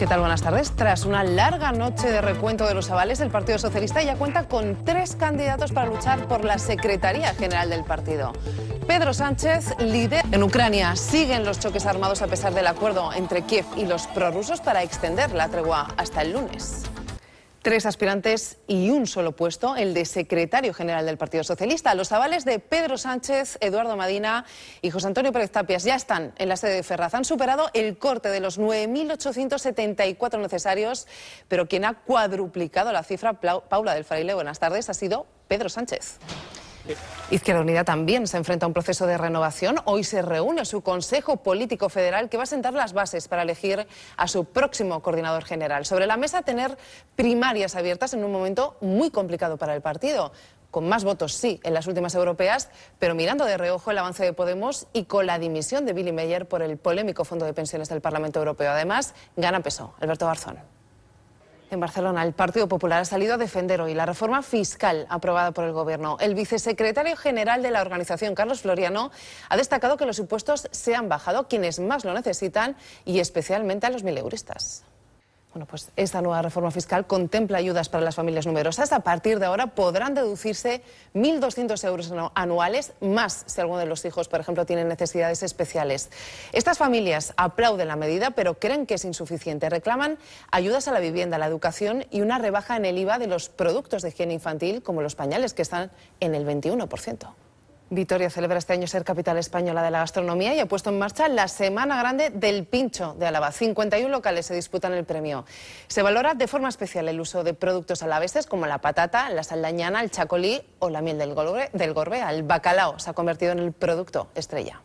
¿Qué tal? Buenas tardes. Tras una larga noche de recuento de los avales, el Partido Socialista ya cuenta con tres candidatos para luchar por la Secretaría General del partido. Pedro Sánchez, líder en Ucrania, siguen los choques armados a pesar del acuerdo entre Kiev y los prorrusos para extender la tregua hasta el lunes. Tres aspirantes y un solo puesto, el de secretario general del Partido Socialista. Los avales de Pedro Sánchez, Eduardo Madina y José Antonio Pérez Tapias ya están en la sede de Ferraz. Han superado el corte de los 9.874 necesarios, pero quien ha cuadruplicado la cifra, Paula del Fraile, buenas tardes, ha sido Pedro Sánchez. Izquierda Unida también se enfrenta a un proceso de renovación. Hoy se reúne su Consejo Político Federal que va a sentar las bases para elegir a su próximo coordinador general. Sobre la mesa tener primarias abiertas en un momento muy complicado para el partido. Con más votos, sí, en las últimas europeas, pero mirando de reojo el avance de Podemos y con la dimisión de Billy Mayer por el polémico Fondo de Pensiones del Parlamento Europeo. Además, gana peso. Alberto Garzón. En Barcelona, el Partido Popular ha salido a defender hoy la reforma fiscal aprobada por el Gobierno. El vicesecretario general de la organización, Carlos Floriano, ha destacado que los impuestos se han bajado a quienes más lo necesitan y especialmente a los mileuristas. Bueno, pues esta nueva reforma fiscal contempla ayudas para las familias numerosas. A partir de ahora podrán deducirse 1.200 euros anuales, más si alguno de los hijos, por ejemplo, tiene necesidades especiales. Estas familias aplauden la medida, pero creen que es insuficiente. Reclaman ayudas a la vivienda, a la educación y una rebaja en el IVA de los productos de higiene infantil, como los pañales, que están en el 21%. Vitoria celebra este año ser capital española de la gastronomía y ha puesto en marcha la Semana Grande del Pincho de Álava. 51 locales se disputan el premio. Se valora de forma especial el uso de productos alaveses como la patata, la saldañana, el chacolí o la miel del, del gorbea. El bacalao se ha convertido en el producto estrella.